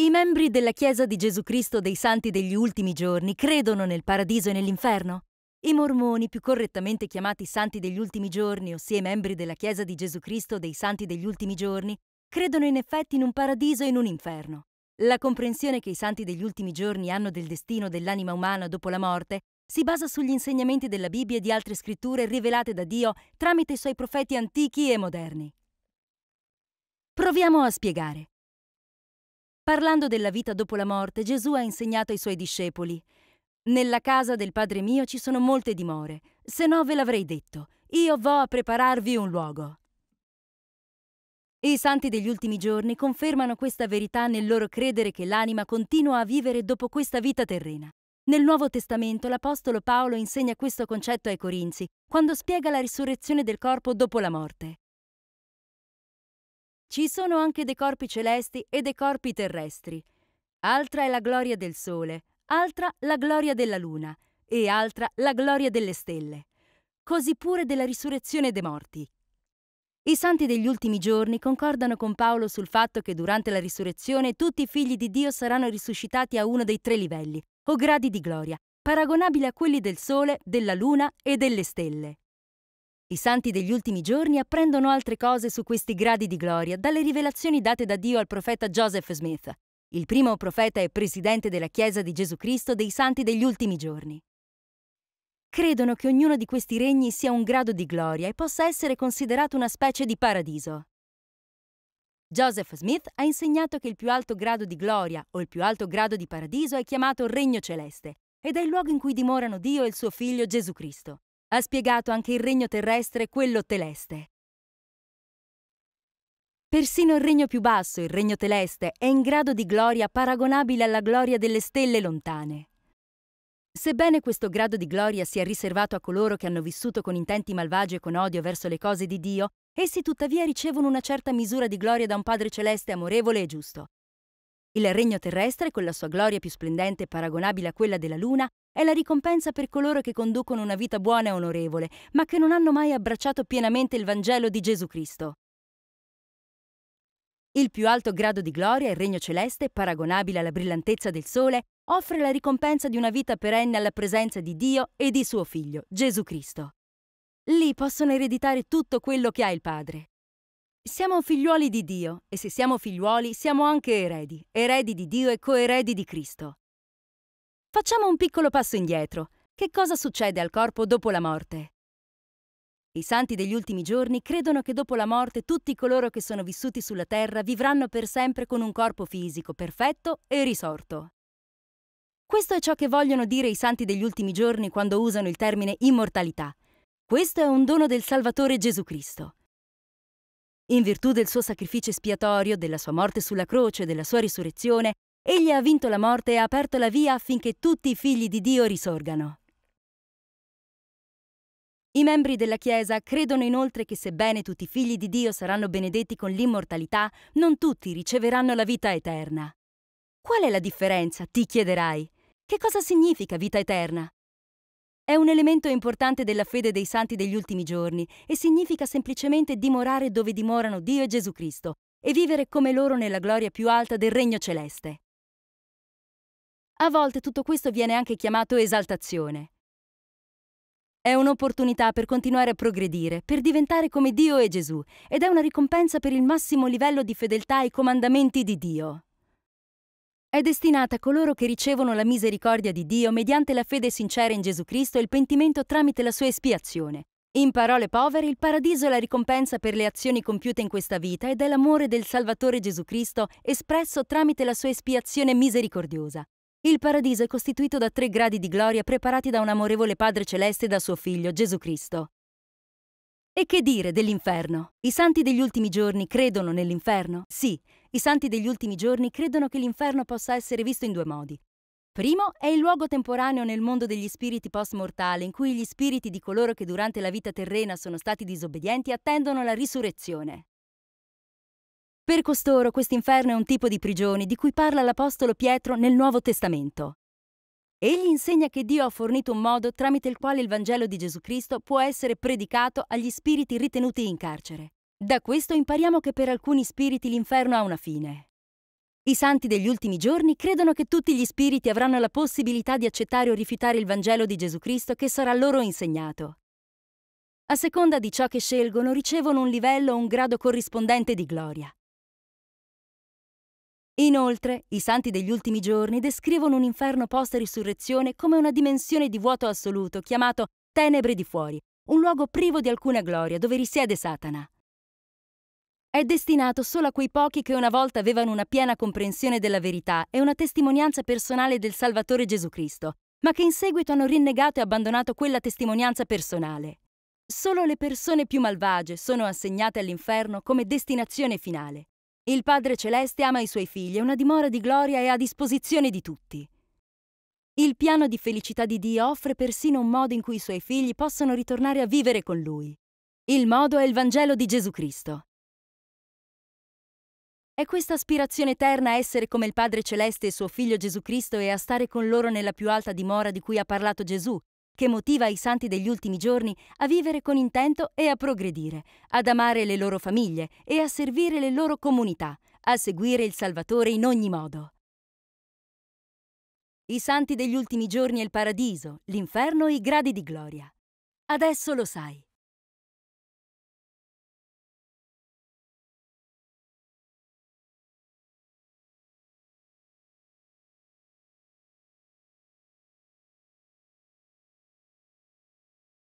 I membri della Chiesa di Gesù Cristo dei Santi degli ultimi giorni credono nel paradiso e nell'inferno? I mormoni, più correttamente chiamati Santi degli ultimi giorni, ossia i membri della Chiesa di Gesù Cristo dei Santi degli ultimi giorni, credono in effetti in un paradiso e in un inferno. La comprensione che i Santi degli ultimi giorni hanno del destino dell'anima umana dopo la morte si basa sugli insegnamenti della Bibbia e di altre scritture rivelate da Dio tramite i suoi profeti antichi e moderni. Proviamo a spiegare. Parlando della vita dopo la morte, Gesù ha insegnato ai suoi discepoli Nella casa del Padre mio ci sono molte dimore, se no ve l'avrei detto, io vo a prepararvi un luogo. I santi degli ultimi giorni confermano questa verità nel loro credere che l'anima continua a vivere dopo questa vita terrena. Nel Nuovo Testamento l'Apostolo Paolo insegna questo concetto ai Corinzi, quando spiega la risurrezione del corpo dopo la morte. Ci sono anche dei corpi celesti e dei corpi terrestri. Altra è la gloria del sole, altra la gloria della luna e altra la gloria delle stelle, così pure della risurrezione dei morti. I santi degli ultimi giorni concordano con Paolo sul fatto che durante la risurrezione tutti i figli di Dio saranno risuscitati a uno dei tre livelli, o gradi di gloria, paragonabili a quelli del Sole, della Luna e delle stelle. I santi degli ultimi giorni apprendono altre cose su questi gradi di gloria dalle rivelazioni date da Dio al profeta Joseph Smith, il primo profeta e presidente della Chiesa di Gesù Cristo dei santi degli ultimi giorni. Credono che ognuno di questi regni sia un grado di gloria e possa essere considerato una specie di paradiso. Joseph Smith ha insegnato che il più alto grado di gloria o il più alto grado di paradiso è chiamato regno celeste ed è il luogo in cui dimorano Dio e il suo figlio Gesù Cristo ha spiegato anche il regno terrestre e quello teleste. Persino il regno più basso, il regno celeste, è in grado di gloria paragonabile alla gloria delle stelle lontane. Sebbene questo grado di gloria sia riservato a coloro che hanno vissuto con intenti malvagi e con odio verso le cose di Dio, essi tuttavia ricevono una certa misura di gloria da un Padre celeste amorevole e giusto. Il regno terrestre, con la sua gloria più splendente e paragonabile a quella della Luna, è la ricompensa per coloro che conducono una vita buona e onorevole, ma che non hanno mai abbracciato pienamente il Vangelo di Gesù Cristo. Il più alto grado di gloria, il regno celeste, paragonabile alla brillantezza del sole, offre la ricompensa di una vita perenne alla presenza di Dio e di suo Figlio, Gesù Cristo. Lì possono ereditare tutto quello che ha il Padre. Siamo figliuoli di Dio e se siamo figliuoli siamo anche eredi, eredi di Dio e coeredi di Cristo. Facciamo un piccolo passo indietro. Che cosa succede al corpo dopo la morte? I santi degli ultimi giorni credono che dopo la morte tutti coloro che sono vissuti sulla terra vivranno per sempre con un corpo fisico perfetto e risorto. Questo è ciò che vogliono dire i santi degli ultimi giorni quando usano il termine immortalità. Questo è un dono del Salvatore Gesù Cristo. In virtù del suo sacrificio espiatorio, della sua morte sulla croce, e della sua risurrezione, egli ha vinto la morte e ha aperto la via affinché tutti i figli di Dio risorgano. I membri della Chiesa credono inoltre che sebbene tutti i figli di Dio saranno benedetti con l'immortalità, non tutti riceveranno la vita eterna. Qual è la differenza, ti chiederai? Che cosa significa vita eterna? È un elemento importante della fede dei santi degli ultimi giorni e significa semplicemente dimorare dove dimorano Dio e Gesù Cristo e vivere come loro nella gloria più alta del regno celeste. A volte tutto questo viene anche chiamato esaltazione. È un'opportunità per continuare a progredire, per diventare come Dio e Gesù, ed è una ricompensa per il massimo livello di fedeltà ai comandamenti di Dio è destinata a coloro che ricevono la misericordia di Dio mediante la fede sincera in Gesù Cristo e il pentimento tramite la sua espiazione. In parole povere, il paradiso è la ricompensa per le azioni compiute in questa vita ed è l'amore del Salvatore Gesù Cristo espresso tramite la sua espiazione misericordiosa. Il paradiso è costituito da tre gradi di gloria preparati da un amorevole Padre Celeste e da suo Figlio Gesù Cristo. E che dire dell'inferno? I santi degli ultimi giorni credono nell'inferno? Sì, i santi degli ultimi giorni credono che l'inferno possa essere visto in due modi. Primo è il luogo temporaneo nel mondo degli spiriti post-mortale in cui gli spiriti di coloro che durante la vita terrena sono stati disobbedienti attendono la risurrezione. Per costoro quest'inferno è un tipo di prigione di cui parla l'Apostolo Pietro nel Nuovo Testamento. Egli insegna che Dio ha fornito un modo tramite il quale il Vangelo di Gesù Cristo può essere predicato agli spiriti ritenuti in carcere. Da questo impariamo che per alcuni spiriti l'inferno ha una fine. I santi degli ultimi giorni credono che tutti gli spiriti avranno la possibilità di accettare o rifiutare il Vangelo di Gesù Cristo che sarà loro insegnato. A seconda di ciò che scelgono ricevono un livello o un grado corrispondente di gloria. Inoltre, i santi degli ultimi giorni descrivono un inferno post-risurrezione come una dimensione di vuoto assoluto chiamato tenebre di fuori, un luogo privo di alcuna gloria dove risiede Satana. È destinato solo a quei pochi che una volta avevano una piena comprensione della verità e una testimonianza personale del Salvatore Gesù Cristo, ma che in seguito hanno rinnegato e abbandonato quella testimonianza personale. Solo le persone più malvagie sono assegnate all'inferno come destinazione finale. Il Padre Celeste ama i suoi figli, è una dimora di gloria e a disposizione di tutti. Il piano di felicità di Dio offre persino un modo in cui i suoi figli possono ritornare a vivere con Lui. Il modo è il Vangelo di Gesù Cristo. È questa aspirazione eterna a essere come il Padre Celeste e suo Figlio Gesù Cristo e a stare con loro nella più alta dimora di cui ha parlato Gesù che motiva i santi degli ultimi giorni a vivere con intento e a progredire, ad amare le loro famiglie e a servire le loro comunità, a seguire il Salvatore in ogni modo. I santi degli ultimi giorni è il paradiso, l'inferno e i gradi di gloria. Adesso lo sai.